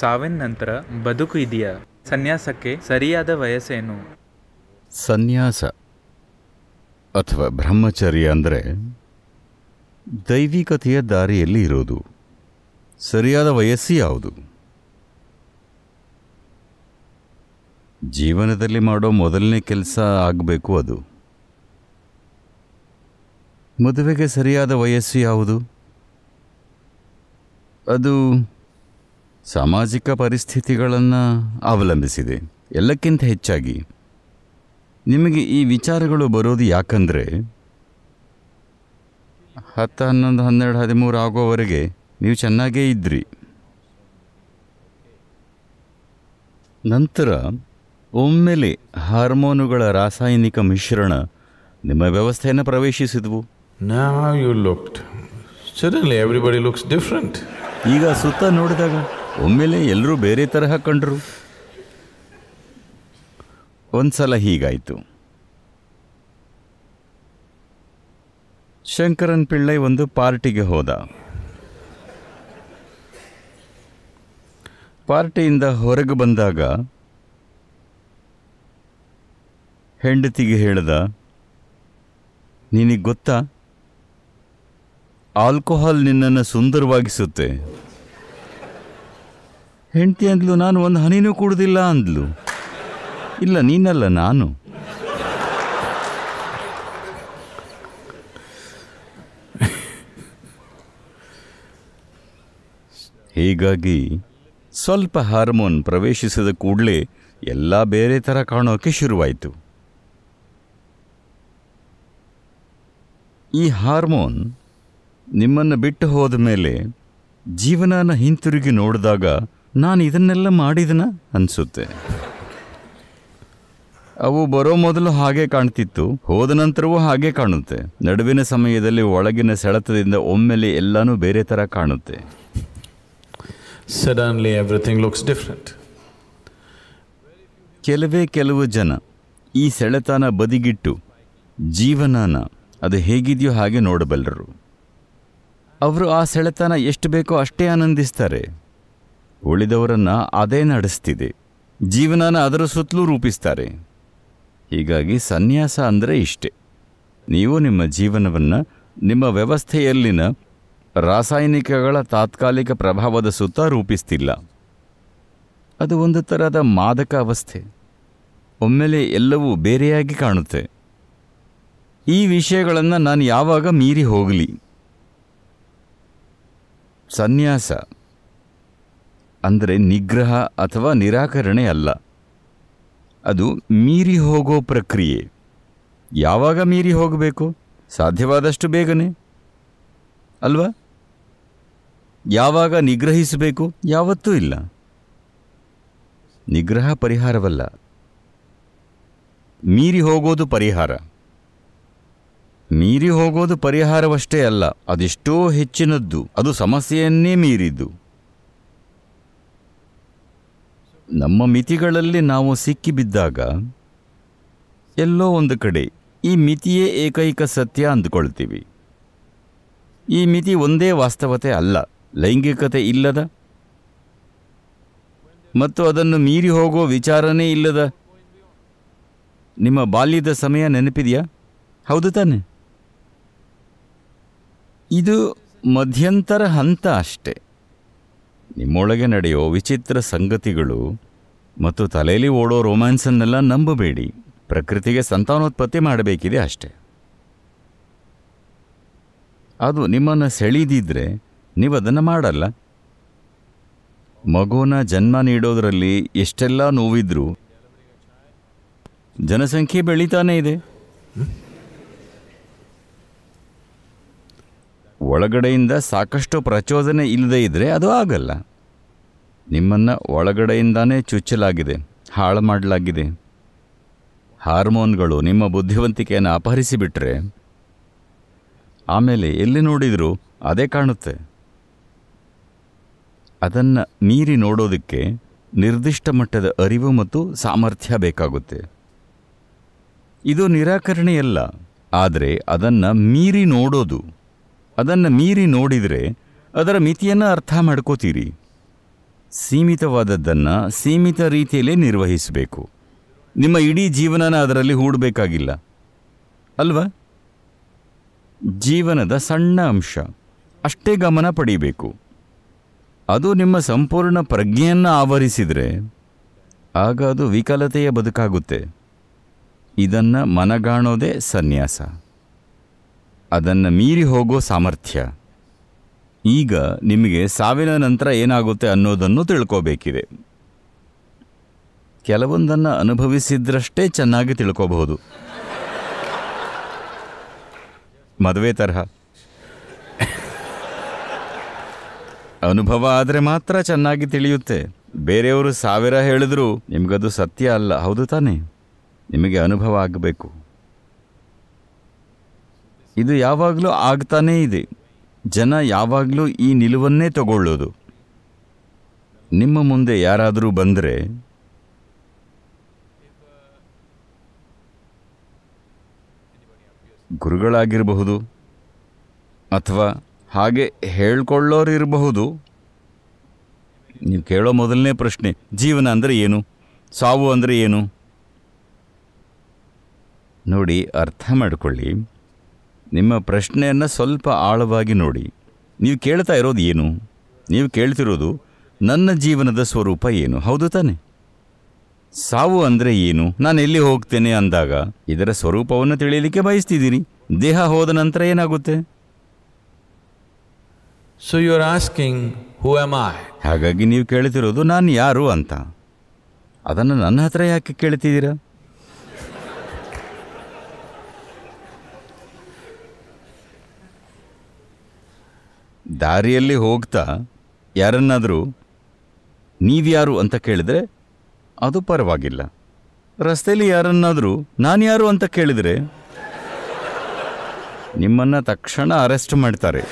ಸಾವಿನ ನಂತರ ಬದುಕು ಇದೆಯಾ ಸನ್ಯಾಸಕ್ಕೆ ಸರಿಯಾದ ವಯಸ್ಸೇನು ಸನ್ಯಾಸ ಅಥವಾ ಬ್ರಹ್ಮಚರ್ಯ ಅಂದರೆ ದೈವಿಕತೆಯ ದಾರಿಯಲ್ಲಿ ಇರೋದು ಸರಿಯಾದ ವಯಸ್ಸು ಯಾವುದು ಜೀವನದಲ್ಲಿ ಮಾಡೋ ಮೊದಲನೇ ಕೆಲಸ ಆಗಬೇಕು ಅದು ಮದುವೆಗೆ ಸರಿಯಾದ ವಯಸ್ಸು ಯಾವುದು ಅದು ಸಾಮಾಜಿಕ ಪರಿಸ್ಥಿತಿಗಳನ್ನು ಅವಲಂಬಿಸಿದೆ ಎಲ್ಲಕ್ಕಿಂತ ಹೆಚ್ಚಾಗಿ ನಿಮಗೆ ಈ ವಿಚಾರಗಳು ಬರೋದು ಯಾಕಂದರೆ ಹತ್ತು ಹನ್ನೊಂದು ಹನ್ನೆರಡು ಹದಿಮೂರು ಆಗೋವರೆಗೆ ನೀವು ಚೆನ್ನಾಗೇ ಇದ್ರಿ ನಂತರ ಒಮ್ಮೆಲೆ ಹಾರ್ಮೋನುಗಳ ರಾಸಾಯನಿಕ ಮಿಶ್ರಣ ನಿಮ್ಮ ವ್ಯವಸ್ಥೆಯನ್ನು ಪ್ರವೇಶಿಸಿದ್ವು you looked suddenly everybody looks different ಈಗ ಸುತ್ತ ನೋಡಿದಾಗ ಒಮ್ಮೆಲೆ ಎಲ್ಲರೂ ಬೇರೆ ತರಹ ಕಂಡರು ಒಂದ್ಸಲ ಸಲ ಹೀಗಾಯಿತು ಶಂಕರನ್ ಪಿಳ್ಳೈ ಒಂದು ಪಾರ್ಟಿಗೆ ಹೋದ ಪಾರ್ಟಿಯಿಂದ ಹೊರಗೆ ಬಂದಾಗ ಹೆಂಡತಿಗೆ ಹೇಳ್ದ ನಿನಗೆ ಗೊತ್ತಾ ಆಲ್ಕೋಹಾಲ್ ನಿನ್ನನ್ನು ಸುಂದರವಾಗಿಸುತ್ತೆ ಹೆಂಡತಿ ಅಂದ್ಲು ನಾನು ಒಂದು ಹನಿನೂ ಕುಡ್ದಿಲ್ಲ ಅಂದ್ಲು ಇಲ್ಲ ನೀನಲ್ಲ ನಾನು ಹೀಗಾಗಿ ಸ್ವಲ್ಪ ಹಾರ್ಮೋನ್ ಪ್ರವೇಶಿಸಿದ ಕೂಡಲೇ ಎಲ್ಲ ಬೇರೆ ಥರ ಕಾಣೋಕೆ ಶುರುವಾಯಿತು ಈ ಹಾರ್ಮೋನ್ ನಿಮ್ಮನ್ನು ಬಿಟ್ಟು ಹೋದ ಮೇಲೆ ಜೀವನಾನ ಹಿಂತಿರುಗಿ ನೋಡಿದಾಗ ನಾನು ಇದನ್ನೆಲ್ಲ ಮಾಡಿದನ ಅನಿಸುತ್ತೆ ಅವು ಬರೋ ಮೊದಲು ಹಾಗೆ ಕಾಣ್ತಿತ್ತು ಹೋದ ನಂತರವೂ ಹಾಗೆ ಕಾಣುತ್ತೆ ನಡುವಿನ ಸಮಯದಲ್ಲಿ ಒಳಗಿನ ಸೆಳೆತದಿಂದ ಒಮ್ಮೆಲೆ ಎಲ್ಲನೂ ಬೇರೆ ಥರ ಕಾಣುತ್ತೆ ಸಡನ್ಲಿ ಎವ್ರಿಥಿಂಗ್ ಲುಕ್ಸ್ ಡಿಫ್ರೆಂಟ್ ಕೆಲವೇ ಕೆಲವು ಜನ ಈ ಸೆಳೆತನ ಬದಿಗಿಟ್ಟು ಜೀವನನ ಅದು ಹೇಗಿದೆಯೋ ಹಾಗೆ ನೋಡಬಲ್ಲರು ಅವರು ಆ ಸೆಳೆತನ ಎಷ್ಟು ಬೇಕೋ ಅಷ್ಟೇ ಆನಂದಿಸ್ತಾರೆ ಉಳಿದವರನ್ನು ಅದೇ ನಡೆಸ್ತಿದೆ ಜೀವನನ ಅದರ ಸುತ್ತಲೂ ರೂಪಿಸ್ತಾರೆ ಹೀಗಾಗಿ ಸನ್ಯಾಸ ಅಂದರೆ ಇಷ್ಟೆ ನೀವು ನಿಮ್ಮ ಜೀವನವನ್ನು ನಿಮ್ಮ ವ್ಯವಸ್ಥೆಯಲ್ಲಿನ ರಾಸಾಯನಿಕಗಳ ತಾತ್ಕಾಲಿಕ ಪ್ರಭಾವದ ಸುತ್ತ ರೂಪಿಸ್ತಿಲ್ಲ ಅದು ಒಂದು ಥರದ ಮಾದಕ ಅವಸ್ಥೆ ಒಮ್ಮೆಲೆ ಎಲ್ಲವೂ ಬೇರೆಯಾಗಿ ಕಾಣುತ್ತೆ ಈ ವಿಷಯಗಳನ್ನು ನಾನು ಯಾವಾಗ ಮೀರಿ ಹೋಗಲಿ ಸನ್ಯಾಸ ಅಂದರೆ ನಿಗ್ರಹ ಅಥವಾ ನಿರಾಕರಣೆ ಅಲ್ಲ ಅದು ಮೀರಿ ಹೋಗೋ ಪ್ರಕ್ರಿಯೆ ಯಾವಾಗ ಮೀರಿ ಹೋಗಬೇಕು ಸಾಧ್ಯವಾದಷ್ಟು ಬೇಗನೆ ಅಲ್ವಾ ಯಾವಾಗ ನಿಗ್ರಹಿಸಬೇಕು ಯಾವತ್ತೂ ಇಲ್ಲ ನಿಗ್ರಹ ಪರಿಹಾರವಲ್ಲ ಮೀರಿ ಹೋಗೋದು ಪರಿಹಾರ ಮೀರಿ ಹೋಗೋದು ಪರಿಹಾರವಷ್ಟೇ ಅಲ್ಲ ಅದೆಷ್ಟೋ ಹೆಚ್ಚಿನದ್ದು ಅದು ಸಮಸ್ಯೆಯನ್ನೇ ಮೀರಿದ್ದು ನಮ್ಮ ಮಿತಿಗಳಲ್ಲಿ ನಾವು ಸಿಕ್ಕಿಬಿದ್ದಾಗ ಎಲ್ಲೋ ಒಂದು ಕಡೆ ಈ ಮಿತಿಯೇ ಏಕೈಕ ಸತ್ಯ ಅಂದುಕೊಳ್ತೀವಿ ಈ ಮಿತಿ ಒಂದೇ ವಾಸ್ತವತೆ ಅಲ್ಲ ಲೈಂಗಿಕತೆ ಇಲ್ಲದ ಮತ್ತು ಅದನ್ನು ಮೀರಿ ಹೋಗೋ ವಿಚಾರನೇ ಇಲ್ಲದ ನಿಮ್ಮ ಬಾಲ್ಯದ ಸಮಯ ನೆನಪಿದೆಯಾ ಹೌದು ತಾನೆ ಇದು ಮಧ್ಯಂತರ ಹಂತ ಅಷ್ಟೇ ನಿಮ್ಮೊಳಗೆ ನಡೆಯೋ ವಿಚಿತ್ರ ಸಂಗತಿಗಳು ಮತ್ತು ತಲೆಯಲ್ಲಿ ಓಡೋ ರೋಮ್ಯಾನ್ಸನ್ನೆಲ್ಲ ನಂಬಬೇಡಿ ಪ್ರಕೃತಿಗೆ ಸಂತಾನೋತ್ಪತ್ತಿ ಮಾಡಬೇಕಿದೆ ಅಷ್ಟೆ ಅದು ನಿಮ್ಮನ್ನು ಸೆಳೀದಿದ್ರೆ ನೀವು ಅದನ್ನು ಮಾಡಲ್ಲ ಮಗುನ ಜನ್ಮ ನೀಡೋದರಲ್ಲಿ ಎಷ್ಟೆಲ್ಲ ನೋವಿದ್ರೂ ಜನಸಂಖ್ಯೆ ಬೆಳೀತಾನೇ ಇದೆ ಒಳಗಡೆಯಿಂದ ಸಾಕಷ್ಟು ಪ್ರಚೋದನೆ ಇಲ್ಲದೇ ಇದ್ದರೆ ಅದು ಆಗಲ್ಲ ನಿಮ್ಮನ್ನು ಒಳಗಡೆಯಿಂದಾನೇ ಚುಚ್ಚಲಾಗಿದೆ ಹಾಳು ಮಾಡಲಾಗಿದೆ ಹಾರ್ಮೋನ್ಗಳು ನಿಮ್ಮ ಬುದ್ಧಿವಂತಿಕೆಯನ್ನು ಅಪಹರಿಸಿಬಿಟ್ರೆ ಆಮೇಲೆ ಎಲ್ಲಿ ನೋಡಿದರೂ ಅದೇ ಕಾಣುತ್ತೆ ಅದನ್ನು ಮೀರಿ ನೋಡೋದಕ್ಕೆ ನಿರ್ದಿಷ್ಟ ಮಟ್ಟದ ಅರಿವು ಮತ್ತು ಸಾಮರ್ಥ್ಯ ಬೇಕಾಗುತ್ತೆ ಇದು ನಿರಾಕರಣೆಯಲ್ಲ ಆದರೆ ಅದನ್ನು ಮೀರಿ ನೋಡೋದು ಅದನ್ನು ಮೀರಿ ನೋಡಿದರೆ ಅದರ ಮಿತಿಯನ್ನು ಅರ್ಥ ಮಾಡ್ಕೋತೀರಿ ಸೀಮಿತವಾದದ್ದನ್ನು ಸೀಮಿತ ರೀತಿಯಲ್ಲೇ ನಿರ್ವಹಿಸಬೇಕು ನಿಮ್ಮ ಇಡೀ ಜೀವನನ ಅದರಲ್ಲಿ ಹೂಡಬೇಕಾಗಿಲ್ಲ ಅಲ್ವಾ ಜೀವನದ ಸಣ್ಣ ಅಂಶ ಅಷ್ಟೇ ಗಮನ ಪಡೀಬೇಕು ಅದು ನಿಮ್ಮ ಸಂಪೂರ್ಣ ಪ್ರಜ್ಞೆಯನ್ನು ಆವರಿಸಿದರೆ ಆಗ ಅದು ವಿಕಲತೆಯ ಬದುಕಾಗುತ್ತೆ ಇದನ್ನು ಮನಗಾಣೋದೇ ಸನ್ಯಾಸ ಅದನ್ನು ಮೀರಿ ಹೋಗೋ ಸಾಮರ್ಥ್ಯ ಈಗ ನಿಮಗೆ ಸಾವಿನ ನಂತರ ಏನಾಗುತ್ತೆ ಅನ್ನೋದನ್ನು ತಿಳ್ಕೋಬೇಕಿದೆ ಕೆಲವೊಂದನ್ನು ಅನುಭವಿಸಿದ್ರಷ್ಟೇ ಚೆನ್ನಾಗಿ ತಿಳ್ಕೋಬಹುದು ಮದುವೆ ತರಹ ಅನುಭವ ಆದರೆ ಮಾತ್ರ ಚೆನ್ನಾಗಿ ತಿಳಿಯುತ್ತೆ ಬೇರೆಯವರು ಸಾವಿರ ಹೇಳಿದ್ರು ನಿಮಗದು ಸತ್ಯ ಅಲ್ಲ ಹೌದು ತಾನೇ ನಿಮಗೆ ಅನುಭವ ಆಗಬೇಕು ಇದು ಯಾವಾಗಲೂ ಆಗ್ತಾನೇ ಇದೆ ಜನ ಯಾವಾಗಲೂ ಈ ನಿಲುವನ್ನೇ ತಗೊಳ್ಳೋದು ನಿಮ್ಮ ಮುಂದೆ ಯಾರಾದರೂ ಬಂದರೆ ಗುರುಗಳಾಗಿರಬಹುದು ಅಥವಾ ಹಾಗೆ ಹೇಳ್ಕೊಳ್ಳೋರಿರಬಹುದು ನೀವು ಕೇಳೋ ಮೊದಲನೇ ಪ್ರಶ್ನೆ ಜೀವನ ಅಂದರೆ ಏನು ಸಾವು ಅಂದರೆ ಏನು ನೋಡಿ ಅರ್ಥ ಮಾಡಿಕೊಳ್ಳಿ ನಿಮ್ಮ ಪ್ರಶ್ನೆಯನ್ನು ಸ್ವಲ್ಪ ಆಳವಾಗಿ ನೋಡಿ ನೀವು ಕೇಳ್ತಾ ಇರೋದು ಏನು ನೀವು ಕೇಳ್ತಿರೋದು ನನ್ನ ಜೀವನದ ಸ್ವರೂಪ ಏನು ಹೌದು ತಾನೆ ಸಾವು ಅಂದರೆ ಏನು ನಾನು ಎಲ್ಲಿ ಹೋಗ್ತೇನೆ ಅಂದಾಗ ಇದರ ಸ್ವರೂಪವನ್ನು ತಿಳಿಯಲಿಕ್ಕೆ ಬಯಸ್ತಿದ್ದೀರಿ ದೇಹ ಹೋದ ನಂತರ ಏನಾಗುತ್ತೆ so you are asking who am I ಹಾಗಾಗಿ ನೀವು ಕೇಳ್ತಿರೋದು ನಾನು ಯಾರು ಅಂತ ಅದನ್ನು ನನ್ನ ಹತ್ರ ಯಾಕೆ ಕೇಳ್ತಿದ್ದೀರಾ ದಾರಿಯಲ್ಲಿ ಹೋಗ್ತಾ ಯಾರನ್ನಾದರೂ ನೀವ್ಯಾರು ಅಂತ ಕೇಳಿದರೆ ಅದು ಪರವಾಗಿಲ್ಲ ರಸ್ತೆಯಲ್ಲಿ ಯಾರನ್ನಾದರೂ ನಾನ್ಯಾರು ಅಂತ ಕೇಳಿದರೆ ನಿಮ್ಮನ್ನು ತಕ್ಷಣ ಅರೆಸ್ಟ್ ಮಾಡ್ತಾರೆ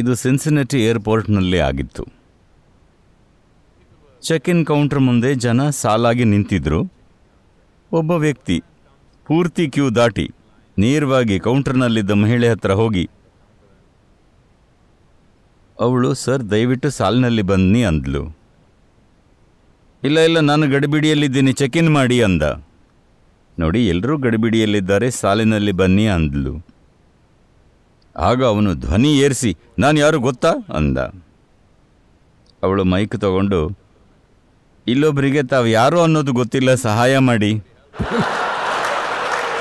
ಇದು ಸಿನ್ಸಿನೆಟಿ ಏರ್ಪೋರ್ಟ್ನಲ್ಲಿ ಆಗಿತ್ತು ಚೆಕ್ ಇನ್ ಕೌಂಟರ್ ಮುಂದೆ ಜನ ಸಾಲಾಗಿ ನಿಂತಿದ್ರು ಒಬ್ಬ ವ್ಯಕ್ತಿ ಪೂರ್ತಿ ಕ್ಯೂ ದಾಟಿ ನೇರವಾಗಿ ಕೌಂಟರ್ನಲ್ಲಿದ್ದ ಮಹಿಳೆ ಹತ್ರ ಹೋಗಿ ಅವಳು ಸರ್ ದಯವಿಟ್ಟು ಸಾಲಿನಲ್ಲಿ ಬನ್ನಿ ಅಂದ್ಲು ಇಲ್ಲ ಇಲ್ಲ ನಾನು ಗಡಿಬಿಡಿಯಲ್ಲಿದ್ದೀನಿ ಚೆಕ್ ಇನ್ ಮಾಡಿ ಅಂದ ನೋಡಿ ಎಲ್ಲರೂ ಗಡಿಬಿಡಿಯಲ್ಲಿದ್ದಾರೆ ಸಾಲಿನಲ್ಲಿ ಬನ್ನಿ ಅಂದ್ಲು ಆಗ ಅವನು ಧ್ವನಿ ಏರಿಸಿ ನಾನು ಯಾರು ಗೊತ್ತಾ ಅಂದ ಅವಳು ಮೈಕ್ ತಗೊಂಡು ಇಲ್ಲೊಬ್ಬರಿಗೆ ತಾವು ಯಾರು ಅನ್ನೋದು ಗೊತ್ತಿಲ್ಲ ಸಹಾಯ ಮಾಡಿ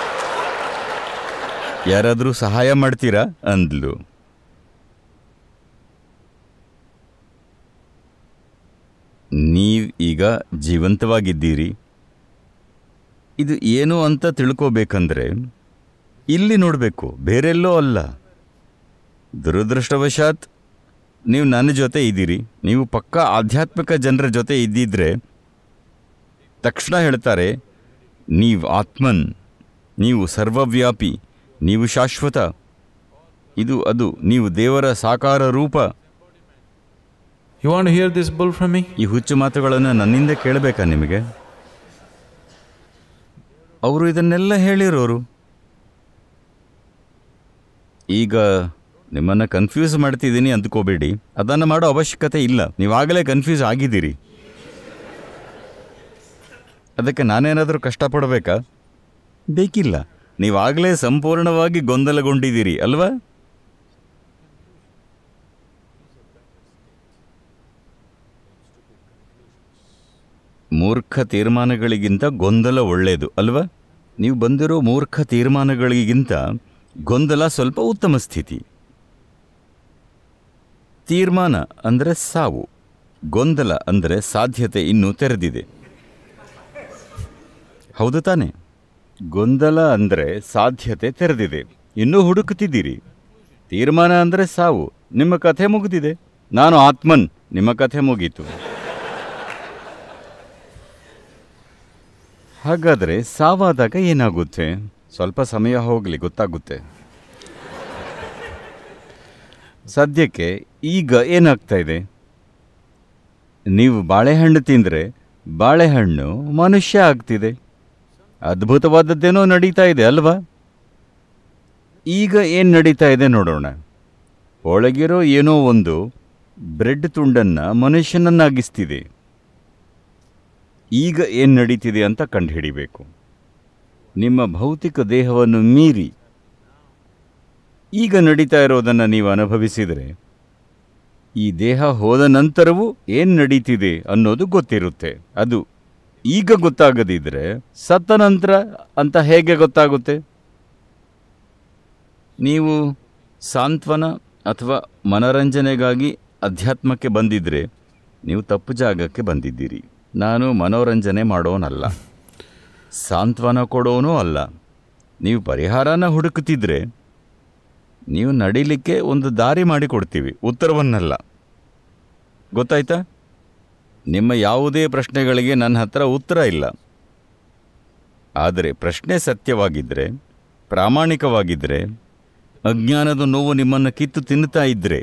ಯಾರಾದರೂ ಸಹಾಯ ಮಾಡ್ತೀರಾ ಅಂದ್ಲು ನೀವ್ ಈಗ ಜೀವಂತವಾಗಿದ್ದೀರಿ ಇದು ಏನು ಅಂತ ತಿಳ್ಕೋಬೇಕಂದ್ರೆ ಇಲ್ಲಿ ನೋಡಬೇಕು ಬೇರೆಲ್ಲೋ ಅಲ್ಲ ದುರದೃಷ್ಟವಶಾತ್ ನೀವು ನನ್ನ ಜೊತೆ ಇದ್ದೀರಿ ನೀವು ಪಕ್ಕಾ ಆಧ್ಯಾತ್ಮಿಕ ಜನರ ಜೊತೆ ಇದ್ದಿದ್ರೆ ತಕ್ಷಣ ಹೇಳ್ತಾರೆ ನೀವು ಆತ್ಮನ್ ನೀವು ಸರ್ವವ್ಯಾಪಿ ನೀವು ಶಾಶ್ವತ ಇದು ಅದು ನೀವು ದೇವರ ಸಾಕಾರ ರೂಪ you want hear this bull from me ಈ ಹುಚ್ಚು ಮಾತುಗಳನ್ನು ನನ್ನಿಂದ ಕೇಳಬೇಕಾ ನಿಮಗೆ ಅವರು ಇದನ್ನೆಲ್ಲ ಹೇಳಿರೋರು ಈಗ ನಿಮ್ಮನ್ನು ಕನ್ಫ್ಯೂಸ್ ಮಾಡ್ತಿದ್ದೀನಿ ಅಂದ್ಕೋಬೇಡಿ ಅದನ್ನು ಮಾಡೋ ಅವಶ್ಯಕತೆ ಇಲ್ಲ ನೀವಾಗಲೇ ಕನ್ಫ್ಯೂಸ್ ಆಗಿದ್ದೀರಿ ಅದಕ್ಕೆ ನಾನೇನಾದರೂ ಕಷ್ಟಪಡಬೇಕಾ ಬೇಕಿಲ್ಲ ನೀವಾಗಲೇ ಸಂಪೂರ್ಣವಾಗಿ ಗೊಂದಲಗೊಂಡಿದ್ದೀರಿ ಅಲ್ವಾ ಮೂರ್ಖ ತೀರ್ಮಾನಗಳಿಗಿಂತ ಗೊಂದಲ ಒಳ್ಳೆಯದು ಅಲ್ವಾ ನೀವು ಬಂದಿರೋ ಮೂರ್ಖ ತೀರ್ಮಾನಗಳಿಗಿಂತ ಗೊಂದಲ ಸ್ವಲ್ಪ ಉತ್ತಮ ಸ್ಥಿತಿ ತೀರ್ಮಾನ ಅಂದರೆ ಸಾವು ಗೊಂದಲ ಅಂದರೆ ಸಾಧ್ಯತೆ ಇನ್ನೂ ತೆರೆದಿದೆ ಹೌದು ತಾನೆ ಗೊಂದಲ ಅಂದರೆ ಸಾಧ್ಯತೆ ತೆರೆದಿದೆ ಇನ್ನೂ ಹುಡುಕುತ್ತಿದ್ದೀರಿ ತೀರ್ಮಾನ ಅಂದರೆ ಸಾವು ನಿಮ್ಮ ಕಥೆ ಮುಗಿದಿದೆ ನಾನು ಆತ್ಮನ್ ನಿಮ್ಮ ಕಥೆ ಮುಗೀತು ಹಾಗಾದರೆ ಸಾವಾದಾಗ ಏನಾಗುತ್ತೆ ಸ್ವಲ್ಪ ಸಮಯ ಹೋಗಲಿ ಗೊತ್ತಾಗುತ್ತೆ ಸದ್ಯಕ್ಕೆ ಈಗ ಏನಾಗ್ತಾ ಇದೆ ನೀವು ಬಾಳೆಹಣ್ಣು ತಿಂದರೆ ಬಾಳೆಹಣ್ಣು ಮನುಷ್ಯ ಆಗ್ತಿದೆ ಅದ್ಭುತವಾದದ್ದೇನೋ ನಡೀತಾ ಇದೆ ಅಲ್ವಾ ಈಗ ಏನು ನಡೀತಾ ಇದೆ ನೋಡೋಣ ಒಳಗಿರೋ ಏನೋ ಒಂದು ಬ್ರೆಡ್ ತುಂಡನ್ನು ಮನುಷ್ಯನನ್ನಾಗಿಸ್ತಿದೆ ಈಗ ಏನು ನಡೀತಿದೆ ಅಂತ ಕಂಡುಹಿಡಿಬೇಕು ನಿಮ್ಮ ಭೌತಿಕ ದೇಹವನ್ನು ಮೀರಿ ಈಗ ನಡೀತಾ ಇರೋದನ್ನು ನೀವು ಅನುಭವಿಸಿದರೆ ಈ ದೇಹ ಹೋದ ನಂತರವೂ ಏನು ನಡೀತಿದೆ ಅನ್ನೋದು ಗೊತ್ತಿರುತ್ತೆ ಅದು ಈಗ ಗೊತ್ತಾಗದಿದ್ರೆ ಸತ್ತ ನಂತರ ಅಂತ ಹೇಗೆ ಗೊತ್ತಾಗುತ್ತೆ ನೀವು ಸಾಂತ್ವನ ಅಥವಾ ಮನೋರಂಜನೆಗಾಗಿ ಅಧ್ಯಾತ್ಮಕ್ಕೆ ಬಂದಿದ್ರೆ ನೀವು ತಪ್ಪು ಜಾಗಕ್ಕೆ ಬಂದಿದ್ದೀರಿ ನಾನು ಮನೋರಂಜನೆ ಮಾಡೋನಲ್ಲ ಸಾಂತ್ವನ ಕೊಡೋನೂ ಅಲ್ಲ ನೀವು ಪರಿಹಾರನ ಹುಡುಕುತ್ತಿದ್ರೆ ನೀವು ನಡೀಲಿಕ್ಕೆ ಒಂದು ದಾರಿ ಮಾಡಿಕೊಡ್ತೀವಿ ಉತ್ತರವನ್ನಲ್ಲ ಗೊತ್ತಾಯ್ತಾ ನಿಮ್ಮ ಯಾವುದೇ ಪ್ರಶ್ನೆಗಳಿಗೆ ನನ್ನ ಹತ್ರ ಉತ್ತರ ಇಲ್ಲ ಆದರೆ ಪ್ರಶ್ನೆ ಸತ್ಯವಾಗಿದ್ದರೆ ಪ್ರಾಮಾಣಿಕವಾಗಿದ್ದರೆ ಅಜ್ಞಾನದ ನೋವು ನಿಮ್ಮನ್ನು ಕಿತ್ತು ತಿನ್ನುತ್ತಾ ಇದ್ದರೆ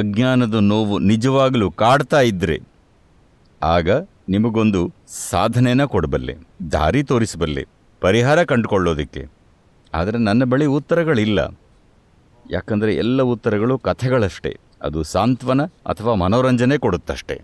ಅಜ್ಞಾನದ ನೋವು ನಿಜವಾಗಲೂ ಕಾಡ್ತಾ ಇದ್ದರೆ ಆಗ ನಿಮಗೊಂದು ಸಾಧನೆನ ಕೊಡಬಲ್ಲೆ ದಾರಿ ತೋರಿಸಬಲ್ಲೆ ಪರಿಹಾರ ಕಂಡುಕೊಳ್ಳೋದಕ್ಕೆ ಆದರೆ ನನ್ನ ಬಳಿ ಉತ್ತರಗಳಿಲ್ಲ ಯಾಕಂದರೆ ಎಲ್ಲ ಉತ್ತರಗಳು ಕಥೆಗಳಷ್ಟೇ ಅದು ಸಾಂತ್ವನ ಅಥವಾ ಮನೋರಂಜನೆ ಕೊಡುತ್ತಷ್ಟೇ